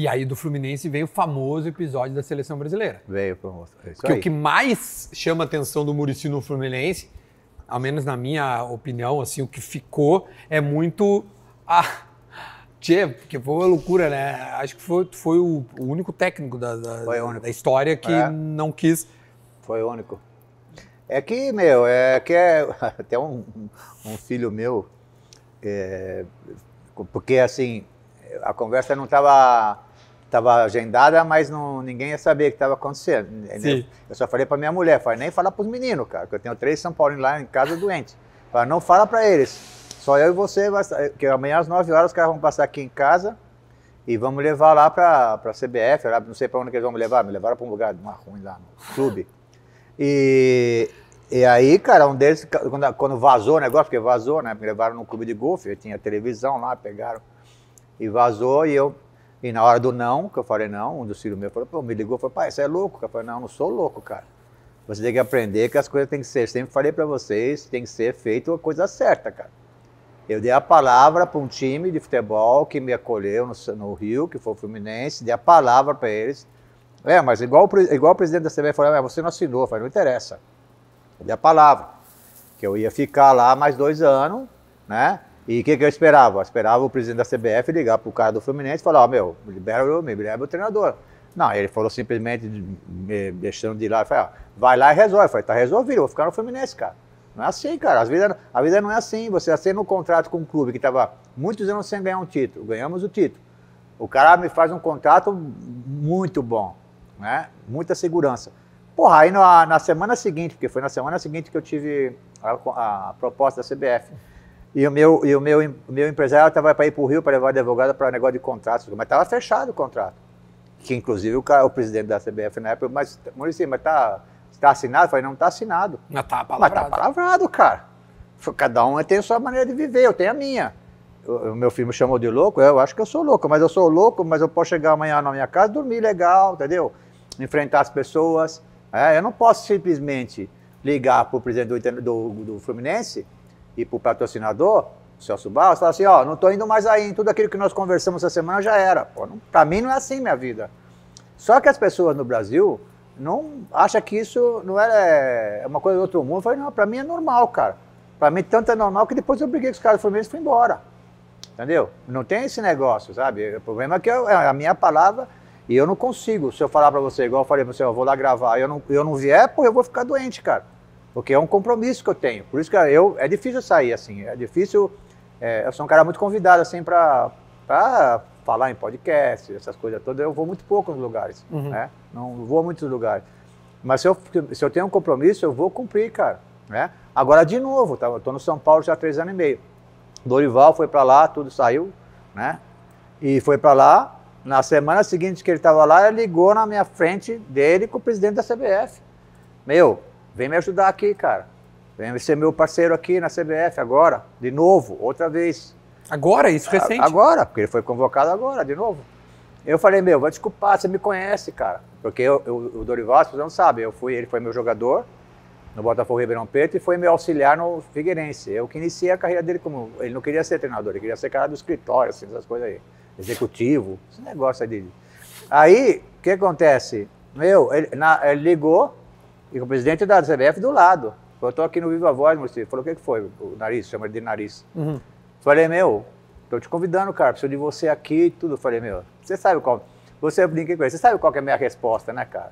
E aí do Fluminense veio o famoso episódio da seleção brasileira. Veio, famoso. É o que mais chama a atenção do Murici no Fluminense, ao menos na minha opinião, assim, o que ficou é muito a Tchê, porque foi uma loucura, né? Acho que foi, foi o, único técnico da, da, da história que é. não quis. Foi o único. É que, meu, é que é até um, um filho meu, é, porque assim, a conversa não estava estava agendada, mas não, ninguém ia saber o que estava acontecendo. Sim. Eu só falei para minha mulher, falei, nem falar para os meninos, cara, que eu tenho três São Paulo lá em casa doente. Falei, não fala para eles, só eu e você, que amanhã às 9 horas os caras vão passar aqui em casa e vamos levar lá para a CBF, lá, não sei para onde que eles vão me levar, me levaram para um lugar uma ruim lá no clube. E, e aí, cara, um deles, quando, quando vazou o negócio, porque vazou, né, me levaram no clube de golfe, eu tinha televisão lá, pegaram, e vazou e eu e na hora do não, que eu falei não, um dos filhos meus falou, me ligou e falou, pai, você é louco? Eu falei, não, eu não sou louco, cara. Você tem que aprender que as coisas têm que ser, sempre falei para vocês, tem que ser feito a coisa certa, cara. Eu dei a palavra para um time de futebol que me acolheu no, no Rio, que foi o Fluminense, dei a palavra para eles. É, mas igual, igual o presidente da CBF falou, é, você não assinou, eu falei, não interessa. Eu dei a palavra, que eu ia ficar lá mais dois anos, né? E o que, que, eu esperava? Eu esperava o presidente da CBF ligar para o cara do Fluminense e falar: Ó, oh, meu, libera, me libera o treinador. Não, ele falou simplesmente, deixando de ir lá, falei, ah, vai lá e resolve. Eu falei, tá resolvido, vou ficar no Fluminense, cara. Não é assim, cara. a vida não é assim. Você assina um contrato com um clube que estava muitos anos sem ganhar um título. Ganhamos o título. O cara me faz um contrato muito bom, né? Muita segurança. Porra, aí na, na semana seguinte, porque foi na semana seguinte que eu tive a, a proposta da CBF e o meu, e o meu, meu empresário estava para ir para o Rio para levar advogado para negócio de contrato, mas estava fechado o contrato. Que inclusive o, cara, o presidente da CBF na época, mas Maurício, mas está assim, tá assinado? Eu falei, não está assinado. Mas está tá palavrado. Mas está palavrado, cara. Cada um tem a sua maneira de viver, eu tenho a minha. O meu filho me chamou de louco, eu acho que eu sou louco, mas eu sou louco, mas eu posso chegar amanhã na minha casa, dormir legal, entendeu? Enfrentar as pessoas. É, eu não posso simplesmente ligar para o presidente do, do, do Fluminense e para o patrocinador, Celso Barros, fala assim, ó, não estou indo mais aí, tudo aquilo que nós conversamos essa semana já era. Para mim não é assim minha vida. Só que as pessoas no Brasil não acham que isso não é, é uma coisa do outro mundo. Eu falei, não, para mim é normal, cara. Para mim tanto é normal que depois eu briguei com os caras do Fluminense e fui embora. Entendeu? Não tem esse negócio, sabe? O problema é que eu, é a minha palavra, e eu não consigo. Se eu falar para você, igual eu falei para você, eu vou lá gravar, eu não, eu não vier, pô, eu vou ficar doente, cara porque é um compromisso que eu tenho. Por isso que eu é difícil sair assim, é difícil. É, eu sou um cara muito convidado assim para falar em podcast, essas coisas todas. Eu vou muito pouco nos lugares, uhum. né? Não vou a muitos lugares. Mas se eu, se eu tenho um compromisso, eu vou cumprir, cara. Né? Agora de novo, tá? Eu tô no São Paulo já há três anos e meio. Dorival foi para lá, tudo saiu, né? E foi para lá. Na semana seguinte que ele estava lá, ele ligou na minha frente dele com o presidente da CBF. Meu, Vem me ajudar aqui, cara. Vem ser meu parceiro aqui na CBF agora, de novo, outra vez. Agora? Isso recente? Agora, porque ele foi convocado agora, de novo. Eu falei, meu, vai desculpar, você me conhece, cara. Porque eu, eu, o Dorival, você não sabe, eu fui, ele foi meu jogador no Botafogo Ribeirão Preto e foi meu auxiliar no Figueirense. Eu que iniciei a carreira dele como... Ele não queria ser treinador, ele queria ser cara do escritório, assim, essas coisas aí. Executivo, esse negócio aí. Aí, o que acontece? Meu, ele, na, ele ligou, e com o presidente da CBF do lado. Eu estou aqui no Viva Voz, você Falou, o que, que foi? O nariz, chama ele de nariz. Uhum. Falei, meu, estou te convidando, cara, preciso de você aqui e tudo. Falei, meu, você sabe qual. Você brinquei com ele, você sabe qual é a minha resposta, né, cara?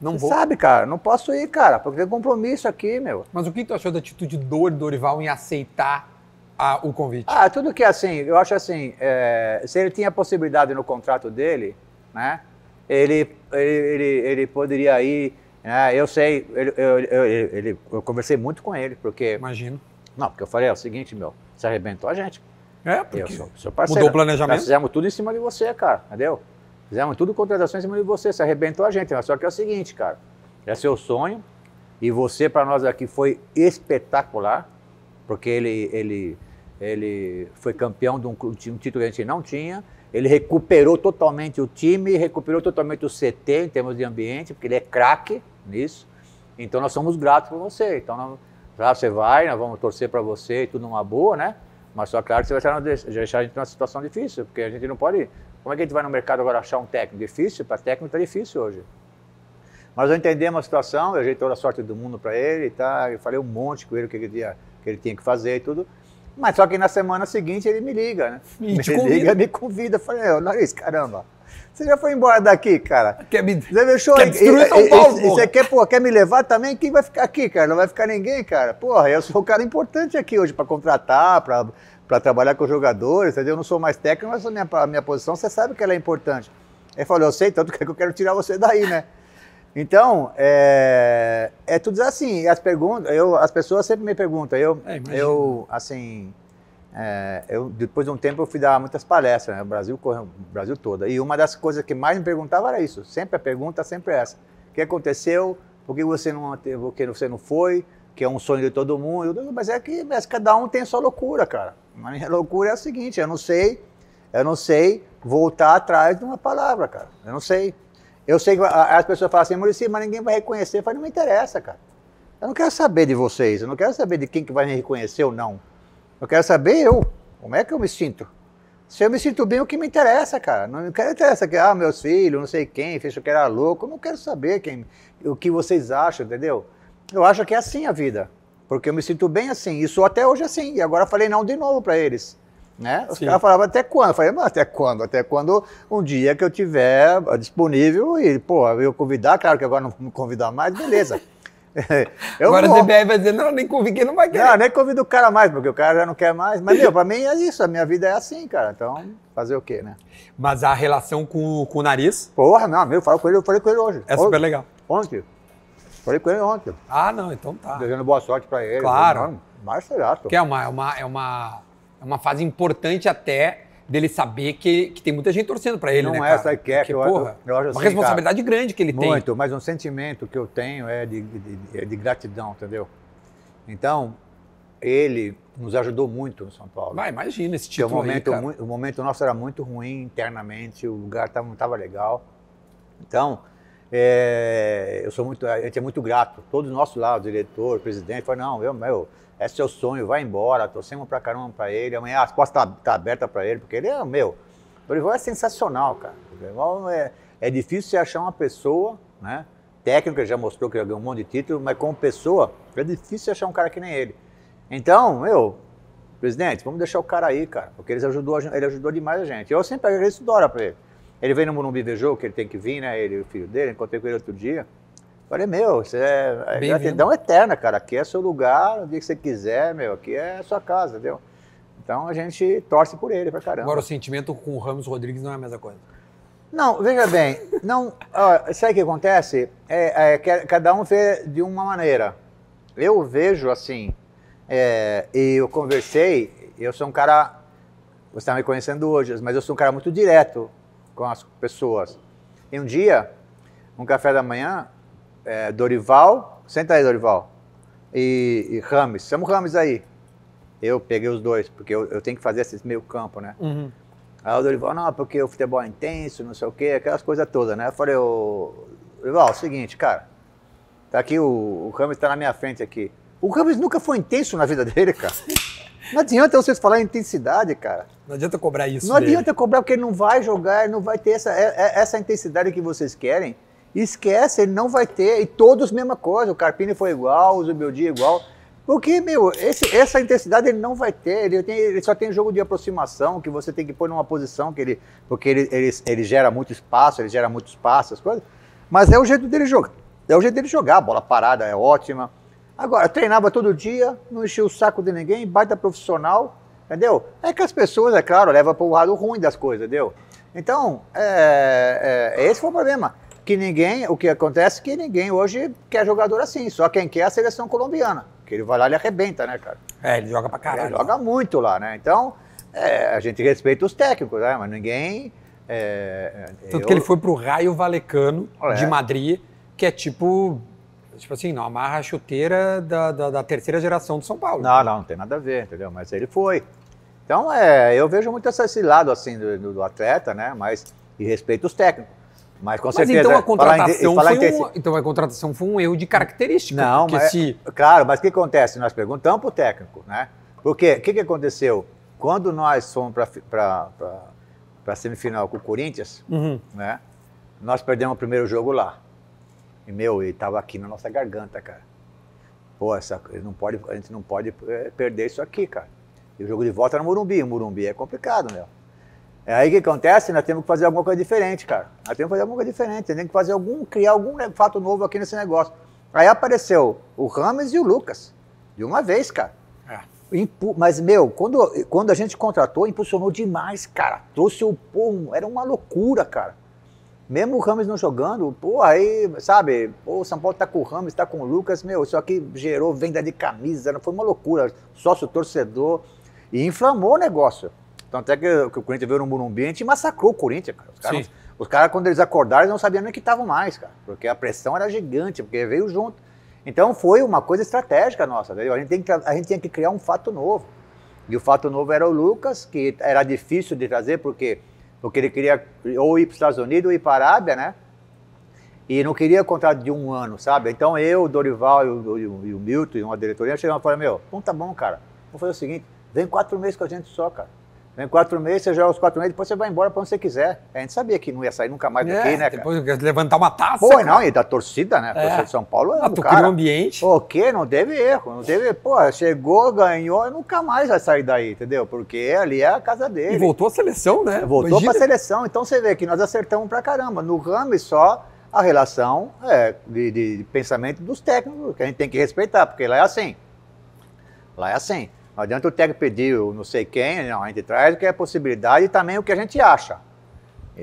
Não vou. sabe, cara, não posso ir, cara, porque tem compromisso aqui, meu. Mas o que tu achou da atitude do Dorival em aceitar a, o convite? Ah, tudo que é assim, eu acho assim, é, se ele tinha possibilidade no contrato dele, né, ele, ele, ele, ele poderia ir é, eu sei, ele, eu, eu, ele, eu conversei muito com ele, porque. Imagino. Não, porque eu falei, é o seguinte, meu, se arrebentou a gente. É, porque. Eu sou, sou parceiro. Mudou o planejamento. Nós fizemos tudo em cima de você, cara, entendeu? Fizemos tudo contratação em cima de você, se arrebentou a gente. Né? só que é o seguinte, cara, é seu sonho, e você para nós aqui foi espetacular, porque ele, ele, ele foi campeão de um, de um título que a gente não tinha. Ele recuperou totalmente o time, recuperou totalmente o CT em termos de ambiente, porque ele é craque nisso. Então nós somos gratos por você. Então nós, já você vai, nós vamos torcer para você e tudo numa boa, né? Mas só claro que você vai deixar a gente numa situação difícil, porque a gente não pode. Como é que a gente vai no mercado agora achar um técnico? Difícil? Para técnico está difícil hoje. Mas eu entendi uma situação, eu ajeitei toda a sorte do mundo para ele, tá? eu falei um monte com ele o que, que ele tinha que fazer e tudo. Mas só que na semana seguinte ele me liga, né? E me liga, me convida. Eu falei, olha isso, caramba, você já foi embora daqui, cara. Quer me Você deixou quer destruir São Paulo, e, e, Você quer, porra, quer me levar também? Quem vai ficar aqui, cara? Não vai ficar ninguém, cara. Porra, eu sou um cara importante aqui hoje para contratar, para trabalhar com os jogadores, entendeu? Eu não sou mais técnico, mas a minha, a minha posição, você sabe que ela é importante. Ele falou, eu sei, tanto que eu quero tirar você daí, né? Então, é, é tudo assim. As perguntas, eu, as pessoas sempre me perguntam. Eu, é, eu assim, é, eu, depois de um tempo eu fui dar muitas palestras, né, o Brasil correu, o Brasil todo. E uma das coisas que mais me perguntava era isso, sempre a pergunta, sempre essa. O que aconteceu? Por que você não, por que você não foi? Que é um sonho de todo mundo. Mas é que mas cada um tem sua loucura, cara. A minha loucura é a seguinte, eu não sei, eu não sei voltar atrás de uma palavra, cara. Eu não sei. Eu sei que as pessoas falam assim, Murici, mas ninguém vai reconhecer. Eu falo, não me interessa, cara. Eu não quero saber de vocês, eu não quero saber de quem que vai me reconhecer ou não. Eu quero saber eu, como é que eu me sinto. Se eu me sinto bem, o que me interessa, cara? Não me interessa que, ah, meus filhos, não sei quem, fez o que era louco. Eu não quero saber quem, o que vocês acham, entendeu? Eu acho que é assim a vida. Porque eu me sinto bem assim. E sou até hoje é assim. E agora falei não de novo para eles. Né? Os Sim. caras falavam até quando? Eu falei, mas até quando? Até quando um dia que eu tiver disponível e, pô, eu convidar, claro que agora não me convidar mais, beleza. Agora vou. o DBR vai dizer, não, nem convido, não vai querer. Não, nem convido o cara mais, porque o cara já não quer mais. Mas, meu, pra mim é isso, a minha vida é assim, cara. Então, fazer o quê, né? Mas a relação com, com o nariz? Porra, não, meu, eu falei com ele, eu falei com ele hoje. É super legal. Ontem. Falei com ele ontem. Ah, não, então tá. Desejando boa sorte pra ele. Claro. Mas será, Que é uma, é uma, é uma, é uma fase importante até dele saber que, que tem muita gente torcendo para ele, não né, é, cara? que é, que eu, porra, eu, eu acho assim, uma responsabilidade cara, grande que ele muito, tem. Muito, mas um sentimento que eu tenho é de, de, de é gratidão, entendeu? Então, ele nos ajudou muito no São Paulo. Vai, imagina esse título de momento, aí, cara. O, o momento nosso era muito ruim internamente, o lugar tava, não estava legal. Então, é, eu sou muito, a gente é muito grato, todos os nossos lado diretor, presidente, foi não, eu, meu, é seu sonho, vai embora, torcemos pra caramba pra ele, amanhã as portas tá, tá aberta pra ele, porque ele é, meu, o Dorival é sensacional, cara. O Dorival é, é difícil você achar uma pessoa, né? Técnico, já mostrou que já ganhou um monte de título, mas como pessoa, é difícil você achar um cara que nem ele. Então, meu, presidente, vamos deixar o cara aí, cara, porque ele ajudou, ele ajudou demais a gente. Eu sempre agradeço Dora pra ele. Ele veio no Morumbi ver jogo, que ele tem que vir, né? Ele e o filho dele, encontrei com ele outro dia. Falei, meu, você é, é gratidão eterna, cara. Aqui é seu lugar, o dia que você quiser, meu, aqui é sua casa, entendeu? Então a gente torce por ele pra caramba. Agora o sentimento com o Ramos Rodrigues não é a mesma coisa. Não, veja bem, não, ó, sabe o que acontece? É, é, cada um vê de uma maneira. Eu vejo assim, é, e eu conversei, eu sou um cara, você está me conhecendo hoje, mas eu sou um cara muito direto com as pessoas. E um dia, um café da manhã, é, Dorival, senta aí, Dorival, e, e Rames. Chama o Rames aí. Eu peguei os dois, porque eu, eu tenho que fazer esse meio campo, né? Uhum. Aí o Dorival, não, porque o futebol é intenso, não sei o quê, aquelas coisas todas, né? Eu falei, Dorival, é o seguinte, cara, tá aqui, o, o Rames tá na minha frente aqui. O Rames nunca foi intenso na vida dele, cara. Não adianta vocês falar intensidade, cara. Não adianta cobrar isso. Não dele. adianta cobrar, porque ele não vai jogar, ele não vai ter essa, é, é, essa intensidade que vocês querem. Esquece, ele não vai ter. E todos mesma coisa. O Carpini foi igual, o Zubildi igual. Porque, meu, esse, essa intensidade ele não vai ter. Ele, tem, ele, só tem jogo de aproximação, que você tem que pôr numa posição que ele. Porque ele, ele, ele gera muito espaço, ele gera muito espaço, as coisas. Mas é o jeito dele jogar. É o jeito dele jogar. A bola parada é ótima. Agora, treinava todo dia, não enchia o saco de ninguém, baita profissional, entendeu? É que as pessoas, é claro, levam para o lado ruim das coisas, entendeu? Então, é, é, esse foi o problema. Que ninguém, o que acontece é que ninguém hoje quer jogador assim, só quem quer é a seleção colombiana. Que ele vai lá e arrebenta, né, cara? É, ele joga pra caralho. Ele joga muito lá, né? Então, é, a gente respeita os técnicos, né? Mas ninguém. É, é Tanto eu... que ele foi pro Raio Valecano é. de Madrid, que é tipo. Tipo assim, não amarra a chuteira da, da, da terceira geração do São Paulo. Não, não, não tem nada a ver, entendeu? Mas ele foi. Então, é, eu vejo muito esse lado assim do, do atleta, né? Mas e respeito os técnicos. Mas com mas certeza. Então a contratação, falar falar foi um, então a contratação foi um erro de característica. Não, mas. Se... Claro, mas o que acontece? Nós perguntamos para o técnico, né? Porque o que, que aconteceu? Quando nós fomos para a semifinal com o Corinthians, uhum. né? Nós perdemos o primeiro jogo lá. E meu, ele estava aqui na nossa garganta, cara. Pô, essa, não pode, a gente não pode eh, perder isso aqui, cara. E o jogo de volta era no Morumbi. O Morumbi é complicado, meu. É aí que acontece, nós temos que fazer alguma coisa diferente, cara. Nós temos que fazer alguma coisa diferente, temos que fazer algum, criar algum fato novo aqui nesse negócio. Aí apareceu o Rames e o Lucas, de uma vez, cara. É. Impu Mas, meu, quando, quando a gente contratou, impulsionou demais, cara. Trouxe o povo, era uma loucura, cara. Mesmo o Rames não jogando, pô, aí, sabe, o São Paulo tá com o Rames, tá com o Lucas, meu, isso aqui gerou venda de camisa, foi uma loucura. Sócio torcedor, e inflamou o negócio. Então, até que, que o Corinthians veio no Morumbi, a gente massacrou o Corinthians, cara. Os caras, os caras quando eles acordaram, eles não sabiam nem que estavam mais, cara. Porque a pressão era gigante, porque veio junto. Então, foi uma coisa estratégica nossa, entendeu? A gente, tem que, a gente tinha que criar um fato novo. E o fato novo era o Lucas, que era difícil de trazer, porque, porque ele queria ou ir para os Estados Unidos ou ir para a Arábia, né? E não queria contrato de um ano, sabe? Então eu, o Dorival e o, e o Milton e uma diretoria chegamos e falaram: Meu, então tá bom, cara, vamos fazer o seguinte: vem quatro meses com a gente só, cara. Vem né, quatro meses, você joga os quatro meses, depois você vai embora para onde você quiser. A gente sabia que não ia sair nunca mais daqui, é, né, cara? Depois levantar uma taça. Pô, cara. não, e da torcida, né? A é. torcida é. de São Paulo é ah, tu cara. Um ambiente. O quê? Não teve erro. Não teve. Pô, chegou, ganhou, nunca mais vai sair daí, entendeu? Porque ali é a casa dele. E voltou a seleção, né? Voltou para a seleção. Então você vê que nós acertamos pra caramba. No Rames só a relação é, de, de pensamento dos técnicos, que a gente tem que respeitar, porque lá é assim. Lá é assim. Não adianta o técnico pedir não sei quem, não, né, a gente traz o que é possibilidade e também o que a gente acha.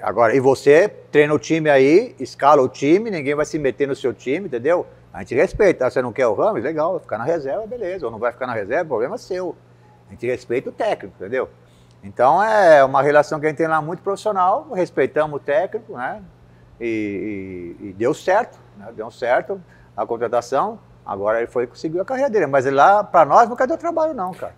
Agora, e você treina o time aí, escala o time, ninguém vai se meter no seu time, entendeu? A gente respeita. Ah, você não quer o Ramos? Legal, vai ficar na reserva, beleza. Ou não vai ficar na reserva, problema é seu. A gente respeita o técnico, entendeu? Então é uma relação que a gente tem lá muito profissional, respeitamos o técnico, né? E, e, e deu certo, né? deu certo a contratação. Agora ele foi e conseguiu a carreira dele, mas ele lá, para nós, nunca deu trabalho, não, cara.